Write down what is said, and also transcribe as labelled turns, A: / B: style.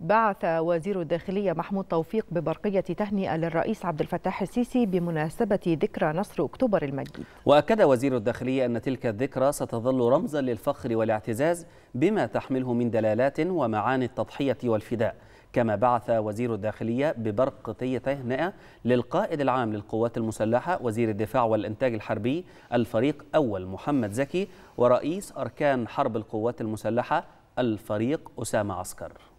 A: بعث وزير الداخلية محمود توفيق ببرقية تهنئة للرئيس عبد الفتاح السيسي بمناسبة ذكرى نصر أكتوبر المجيد
B: وأكد وزير الداخلية أن تلك الذكرى ستظل رمزا للفخر والاعتزاز بما تحمله من دلالات ومعاني التضحية والفداء كما بعث وزير الداخلية ببرقية تهنئة للقائد العام للقوات المسلحة وزير الدفاع والإنتاج الحربي الفريق أول محمد زكي ورئيس أركان حرب القوات المسلحة الفريق أسامة عسكر